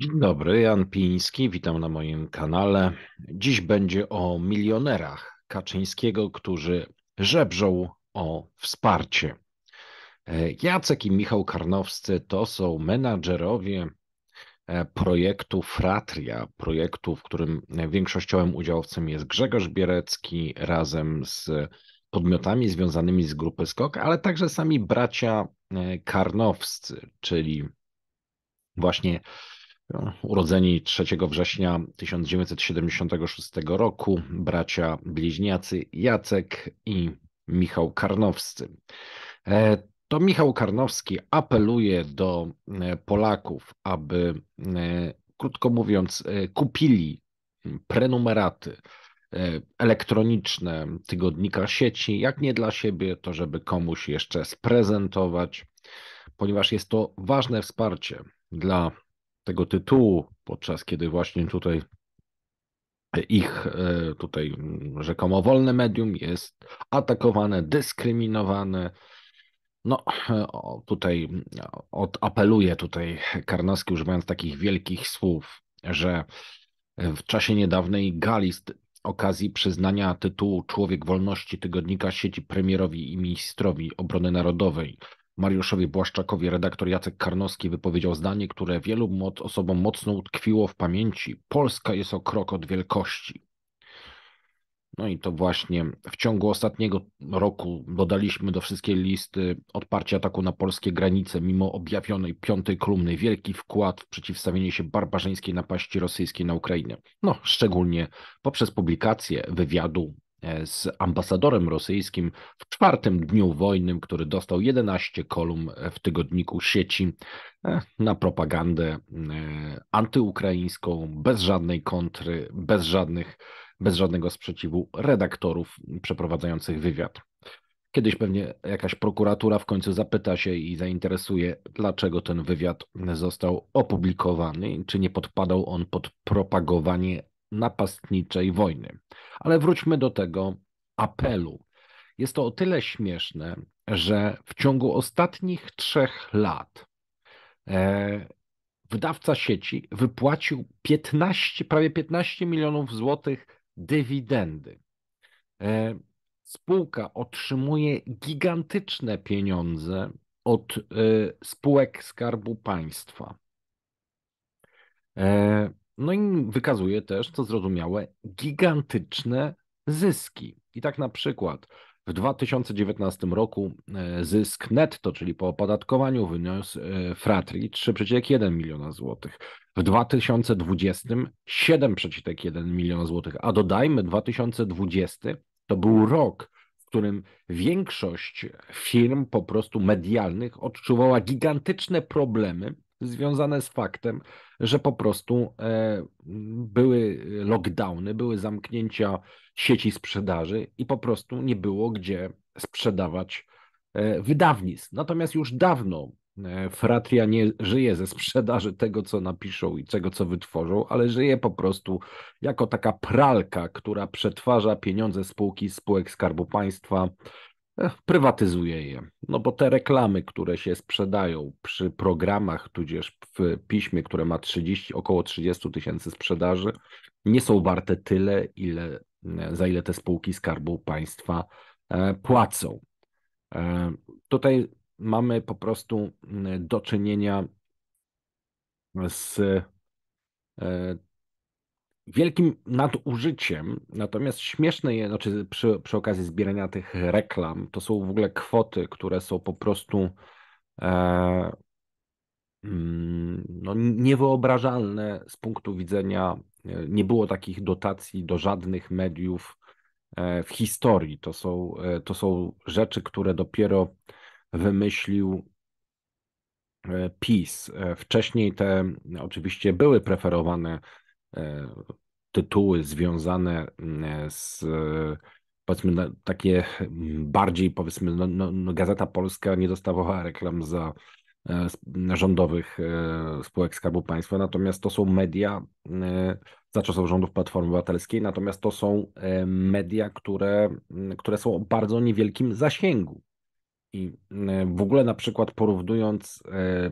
Dzień dobry, Jan Piński, witam na moim kanale. Dziś będzie o milionerach Kaczyńskiego, którzy żebrzą o wsparcie. E, Jacek i Michał Karnowscy to są menadżerowie e, projektu Fratria, projektu, w którym większościowym udziałowcem jest Grzegorz Bierecki razem z podmiotami związanymi z grupy Skok, ale także sami bracia e, Karnowscy, czyli właśnie urodzeni 3 września 1976 roku, bracia bliźniacy Jacek i Michał Karnowscy. E, to Michał Karnowski apeluje do e, Polaków, aby, e, krótko mówiąc, kupili prenumeraty elektroniczne tygodnika sieci, jak nie dla siebie, to żeby komuś jeszcze sprezentować, ponieważ jest to ważne wsparcie dla tego tytułu, podczas kiedy właśnie tutaj ich e, tutaj mm, rzekomo wolne medium jest atakowane, dyskryminowane. No, e, tutaj apeluje tutaj Karnowski, używając takich wielkich słów, że w czasie niedawnej galist okazji przyznania tytułu Człowiek Wolności Tygodnika sieci premierowi i ministrowi obrony narodowej Mariuszowi Błaszczakowi redaktor Jacek Karnowski wypowiedział zdanie, które wielu moc, osobom mocno utkwiło w pamięci. Polska jest o krok od wielkości. No i to właśnie w ciągu ostatniego roku dodaliśmy do wszystkie listy odparcia ataku na polskie granice, mimo objawionej piątej kolumny, wielki wkład w przeciwstawienie się barbarzyńskiej napaści rosyjskiej na Ukrainę. No, szczególnie poprzez publikację wywiadu E, z ambasadorem rosyjskim w czwartym dniu wojny, który dostał 11 kolumn w tygodniku sieci e, na propagandę e, antyukraińską, bez żadnej kontry, bez, żadnych, bez żadnego sprzeciwu redaktorów przeprowadzających wywiad. Kiedyś pewnie jakaś prokuratura w końcu zapyta się i zainteresuje, dlaczego ten wywiad został opublikowany, czy nie podpadał on pod propagowanie napastniczej wojny. Ale wróćmy do tego apelu. Jest to o tyle śmieszne, że w ciągu ostatnich trzech lat e, wydawca sieci wypłacił 15, prawie 15 milionów złotych dywidendy. E, spółka otrzymuje gigantyczne pieniądze od e, spółek Skarbu Państwa. E, no i wykazuje też, co zrozumiałe, gigantyczne zyski. I tak na przykład w 2019 roku e, zysk netto, czyli po opodatkowaniu, wyniósł e, Fratri 3,1 miliona złotych. W 2020 7,1 miliona złotych. A dodajmy, 2020 to był rok, w którym większość firm po prostu medialnych odczuwała gigantyczne problemy związane z faktem, że po prostu e, były lockdowny, były zamknięcia sieci sprzedaży i po prostu nie było gdzie sprzedawać e, wydawnictw. Natomiast już dawno e, Fratria nie żyje ze sprzedaży tego, co napiszą i tego, co wytworzą, ale żyje po prostu jako taka pralka, która przetwarza pieniądze spółki, spółek Skarbu Państwa prywatyzuje je. No bo te reklamy, które się sprzedają przy programach, tudzież w piśmie, które ma 30, około 30 tysięcy sprzedaży, nie są warte tyle, ile, e, za ile te spółki Skarbu Państwa e, płacą. E, tutaj mamy po prostu do czynienia z wielkim nadużyciem, natomiast śmieszne jest, znaczy przy, przy okazji zbierania tych reklam, to są w ogóle kwoty, które są po prostu e, mm, no, niewyobrażalne z punktu widzenia, e, nie było takich dotacji do żadnych mediów e, w historii. To są, e, to są rzeczy, które dopiero wymyślił PiS. Wcześniej te oczywiście były preferowane E, tytuły związane mm, e, z e, powiedzmy no, takie mm, bardziej powiedzmy no, no, no, Gazeta Polska nie dostawała reklam za rządowych spółek Skarbu Państwa, natomiast to są media mm, za czasów rządów Platformy Obywatelskiej, natomiast to są media, które, które są o bardzo niewielkim zasięgu. I w ogóle na przykład porównując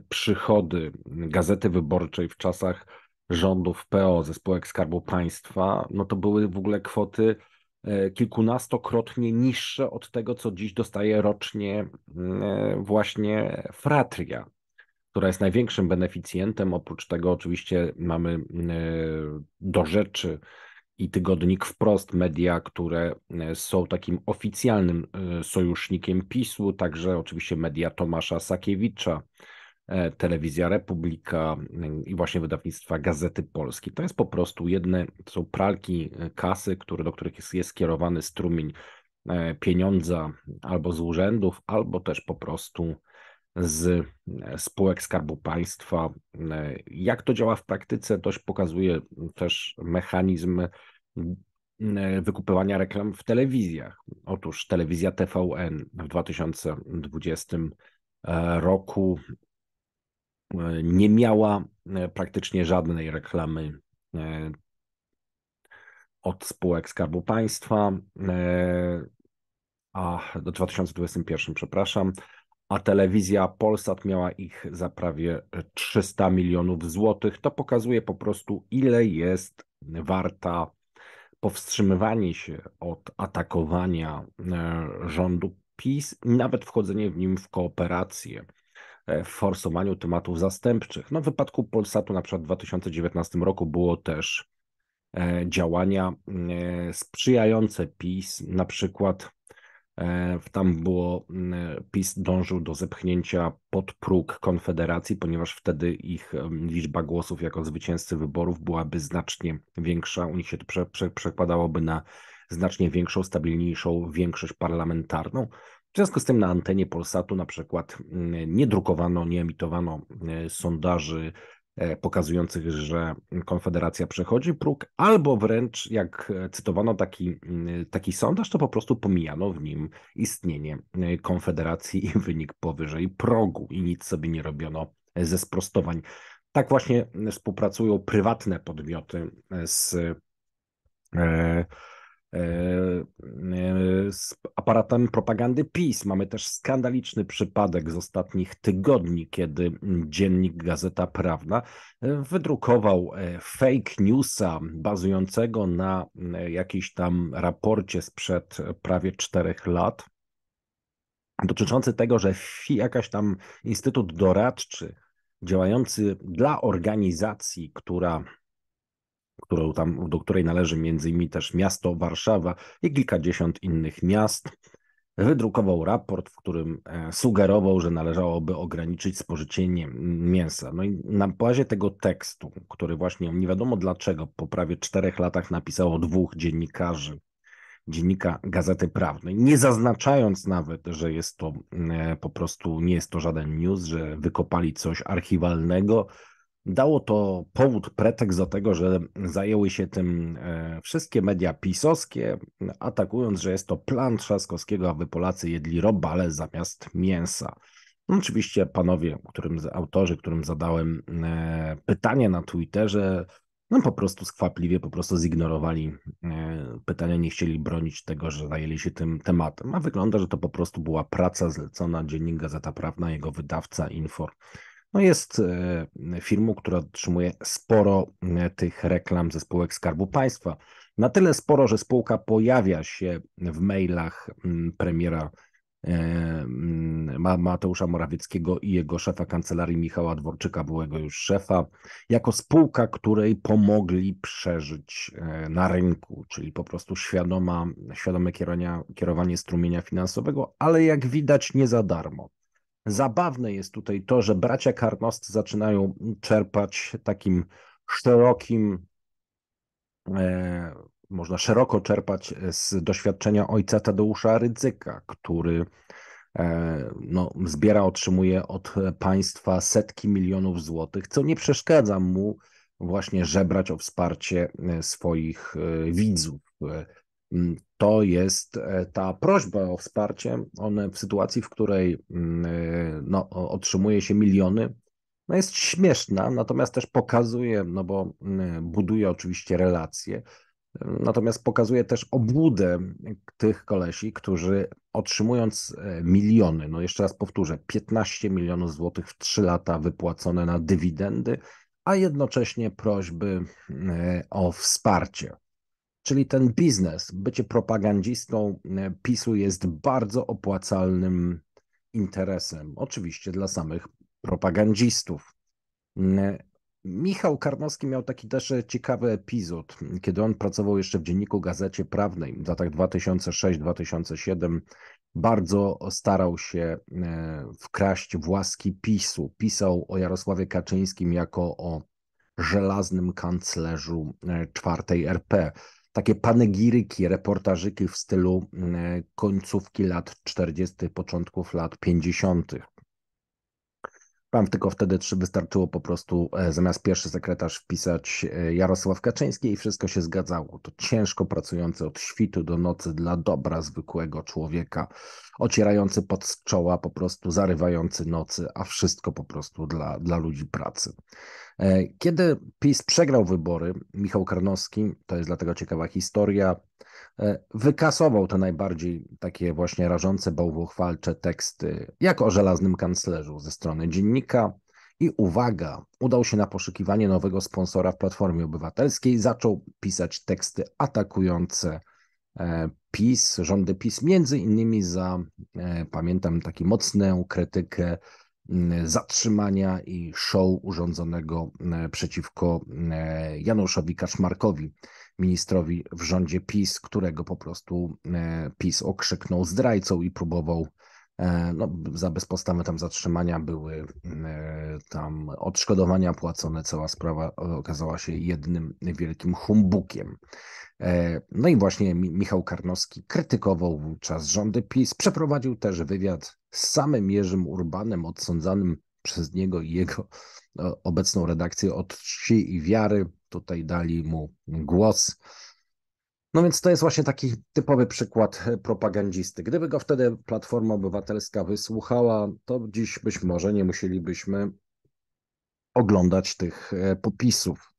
przychody Gazety Wyborczej w czasach rządów PO, ze spółek Skarbu Państwa, no to były w ogóle kwoty e, kilkunastokrotnie niższe od tego, co dziś dostaje rocznie e, właśnie fratria, która jest największym beneficjentem. Oprócz tego oczywiście mamy e, do rzeczy i tygodnik wprost media, które są takim oficjalnym sojusznikiem PiSu, także oczywiście media Tomasza Sakiewicza, E, telewizja Republika mm, i właśnie wydawnictwa Gazety Polskiej. To jest po prostu jedne, to są pralki e, kasy, które, do których jest, jest skierowany strumień e, pieniądza albo z urzędów, albo też po prostu z spółek Skarbu Państwa. Jak to działa w praktyce, toś pokazuje mm, też mechanizm mm, wykupywania reklam w telewizjach. Otóż telewizja TVN w 2020 roku E, nie miała e, praktycznie żadnej reklamy e, od spółek Skarbu Państwa, a do 2021, przepraszam, a telewizja Polsat miała ich za prawie 300 milionów złotych. To pokazuje po prostu, ile jest warta powstrzymywanie się od atakowania rządu PiS, i nawet wchodzenie w nim w kooperację. E, w forsowaniu tematów zastępczych. No, w wypadku Polsatu na przykład w 2019 roku było też e, działania e, sprzyjające PiS, na przykład tam było, PiS dążył do zepchnięcia pod próg Konfederacji, ponieważ wtedy ich liczba głosów jako zwycięzcy wyborów byłaby znacznie większa. U nich się to prze, prze, przekładałoby na znacznie większą, stabilniejszą większość parlamentarną. W związku z tym na antenie Polsatu na przykład mm, nie drukowano, nie emitowano mm, sondaży e, pokazujących, że Konfederacja przechodzi próg, albo wręcz jak e, cytowano taki, mm, taki sondaż, to po prostu pomijano w nim istnienie e, Konfederacji i wynik powyżej progu i nic sobie nie robiono ze sprostowań. Tak właśnie współpracują prywatne podmioty z E, e, z aparatem propagandy PiS. Mamy też skandaliczny przypadek z ostatnich tygodni, kiedy dziennik Gazeta Prawna e, wydrukował fake newsa bazującego na jakiejś tam raporcie sprzed prawie czterech lat. Dotyczący tego, że jakaś tam instytut doradczy działający dla organizacji, która którą tam, do której należy między innymi też miasto Warszawa i kilkadziesiąt innych miast. Wydrukował raport, w którym e, sugerował, że należałoby ograniczyć spożycie mięsa. No i na bazie tego tekstu, który właśnie nie wiadomo dlaczego po prawie czterech latach napisało dwóch dziennikarzy, dziennika Gazety Prawnej, nie zaznaczając nawet, że jest to e, po prostu, nie jest to żaden news, że wykopali coś archiwalnego, Dało to powód, pretekst do tego, że zajęły się tym e, wszystkie media pisowskie, atakując, że jest to plan Trzaskowskiego, aby Polacy jedli robale zamiast mięsa. No, oczywiście panowie, którym, autorzy, którym zadałem e, pytanie na Twitterze, no po prostu skwapliwie po prostu zignorowali e, pytania, nie chcieli bronić tego, że zajęli się tym tematem. A wygląda, że to po prostu była praca zlecona dziennik Gazeta Prawna, jego wydawca Infor no jest e, firmą, która otrzymuje sporo e, tych reklam ze spółek Skarbu Państwa. Na tyle sporo, że spółka pojawia się w mailach mm, premiera e, mm, Mateusza Morawieckiego i jego szefa kancelarii Michała Dworczyka, byłego już szefa, jako spółka, której pomogli przeżyć na rynku, czyli po prostu świadoma, świadome kierowania, kierowanie strumienia finansowego, ale jak widać nie za darmo. Zabawne jest tutaj to, że bracia Karnoscy zaczynają czerpać takim szerokim, e, można szeroko czerpać z doświadczenia ojca Tadeusza Rydzyka, który e, no, zbiera, otrzymuje od państwa setki milionów złotych, co nie przeszkadza mu właśnie żebrać o wsparcie e, swoich e, widzów. E, Mm, to jest e, ta prośba o wsparcie. On w sytuacji, w której mm, e, no, otrzymuje się miliony, no jest śmieszna, natomiast też pokazuje, no bo mm, buduje oczywiście relacje, natomiast pokazuje też obłudę tych kolesi, którzy otrzymując e, miliony, no jeszcze raz powtórzę, 15 milionów złotych w 3 lata wypłacone na dywidendy, a jednocześnie prośby o wsparcie. Czyli ten biznes, bycie propagandzistą e, PiSu jest bardzo opłacalnym interesem, oczywiście dla samych propagandzistów. E, Michał Karnowski miał taki też ciekawy epizod, kiedy on pracował jeszcze w dzienniku Gazecie Prawnej w latach 2006-2007. Bardzo starał się e, wkraść w łaski PiSu. Pisał o Jarosławie Kaczyńskim jako o żelaznym kanclerzu czwartej RP takie panegiryki, reportażyki w stylu mm, końcówki lat 40., początków lat 50. Wam tylko wtedy czy wystarczyło po prostu e, zamiast pierwszy sekretarz wpisać e, Jarosław Kaczyński i wszystko się zgadzało. To ciężko pracujący od świtu do nocy dla dobra zwykłego człowieka, ocierający pod czoła, po prostu zarywający nocy, a wszystko po prostu dla, dla ludzi pracy. E, kiedy PiS przegrał wybory, Michał Karnowski, to jest dlatego ciekawa historia, E, wykasował te najbardziej takie właśnie rażące, bałwochwalcze teksty, jak o żelaznym kanclerzu ze strony dziennika. I uwaga, udał się na poszukiwanie nowego sponsora w Platformie Obywatelskiej, zaczął pisać teksty atakujące e, PiS, rządy PiS, między innymi za, e, pamiętam, taką mocną krytykę zatrzymania i show urządzonego przeciwko Januszowi Kaczmarkowi ministrowi w rządzie PiS, którego po prostu e, PiS okrzyknął zdrajcą i próbował e, no, za bezpodstawne tam zatrzymania były e, tam odszkodowania płacone, cała sprawa okazała się jednym wielkim humbukiem. No i właśnie Michał Karnowski krytykował wówczas rządy PiS, przeprowadził też wywiad z samym Jerzym Urbanem, odsądzanym przez niego i jego E, obecną redakcję od czci i wiary. Tutaj dali mu głos. No więc to jest właśnie taki typowy przykład propagandzisty. Gdyby go wtedy Platforma Obywatelska wysłuchała, to dziś być może nie musielibyśmy oglądać tych e, popisów.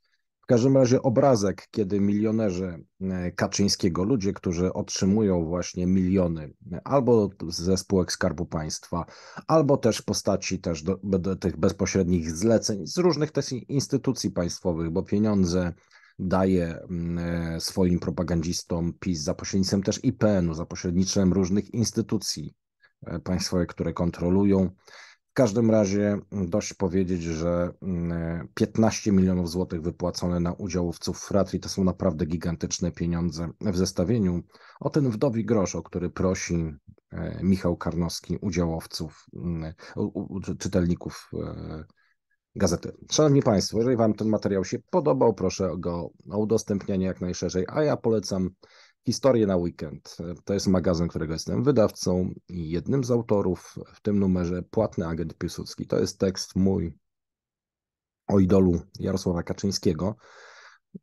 W każdym razie obrazek, kiedy milionerzy e, Kaczyńskiego, ludzie, którzy otrzymują właśnie miliony e, albo ze spółek Skarbu Państwa, albo też w postaci też do, do tych bezpośrednich zleceń z różnych też instytucji państwowych, bo pieniądze daje e, swoim propagandzistom PiS za pośrednictwem też IPN-u, za pośrednictwem różnych instytucji państwowych, które kontrolują każdym razie dość powiedzieć, że 15 mm, milionów złotych wypłacone na udziałowców fratri to są naprawdę gigantyczne pieniądze w zestawieniu. O ten wdowi grosz, o który prosi e, Michał Karnowski udziałowców, mm, czytelników e, gazety. Szanowni Państwo, jeżeli Wam ten materiał się podobał, proszę go o udostępnianie jak najszerzej, a ja polecam Historie na weekend. To jest magazyn, którego jestem wydawcą i jednym z autorów w tym numerze Płatny agent Piłsudski. To jest tekst mój o idolu Jarosława Kaczyńskiego,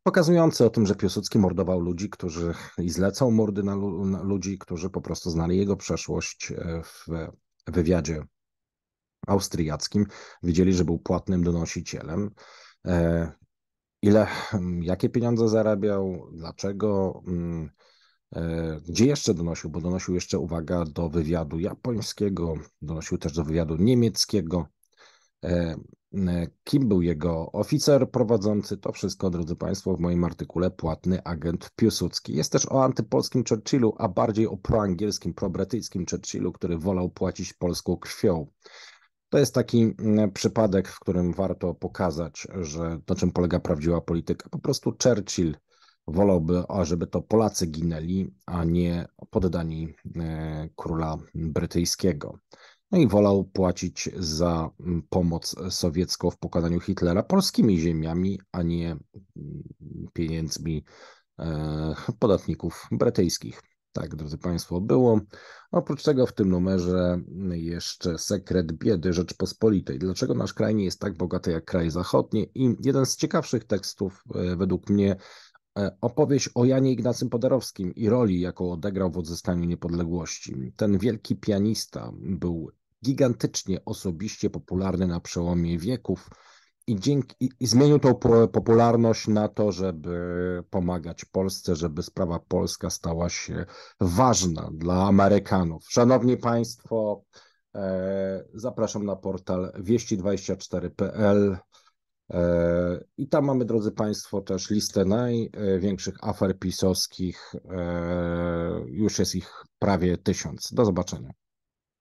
pokazujący o tym, że Piłsudski mordował ludzi, którzy i zlecał mordy na, na ludzi, którzy po prostu znali jego przeszłość e, w wywiadzie austriackim. Wiedzieli, że był płatnym donosicielem e, ile, jakie pieniądze zarabiał, dlaczego mm, E, gdzie jeszcze donosił? Bo donosił jeszcze, uwaga, do wywiadu japońskiego, donosił też do wywiadu niemieckiego. E, kim był jego oficer prowadzący? To wszystko, drodzy Państwo, w moim artykule Płatny agent Piłsudski. Jest też o antypolskim Churchillu, a bardziej o proangielskim, probrytyjskim Churchillu, który wolał płacić polską krwią. To jest taki przypadek, w którym warto pokazać, że na czym polega prawdziwa polityka. Po prostu Churchill wolałby, ażeby to Polacy ginęli, a nie poddani e, króla brytyjskiego. No i wolał płacić za pomoc sowiecką w pokonaniu Hitlera polskimi ziemiami, a nie pieniędzmi e, podatników brytyjskich. Tak, drodzy Państwo, było. Oprócz tego w tym numerze jeszcze sekret biedy Rzeczpospolitej. Dlaczego nasz kraj nie jest tak bogaty jak kraj zachodni? I jeden z ciekawszych tekstów e, według mnie E, opowieść o Janie Ignacym Podarowskim i roli, jaką odegrał w odzyskaniu niepodległości. Ten wielki pianista był gigantycznie osobiście popularny na przełomie wieków i, dzięki, i zmienił tą popularność na to, żeby pomagać Polsce, żeby sprawa polska stała się ważna dla Amerykanów. Szanowni Państwo, e, zapraszam na portal wieści24.pl. E, I tam mamy, drodzy Państwo, też listę największych afer pisowskich. E, już jest ich prawie tysiąc. Do zobaczenia.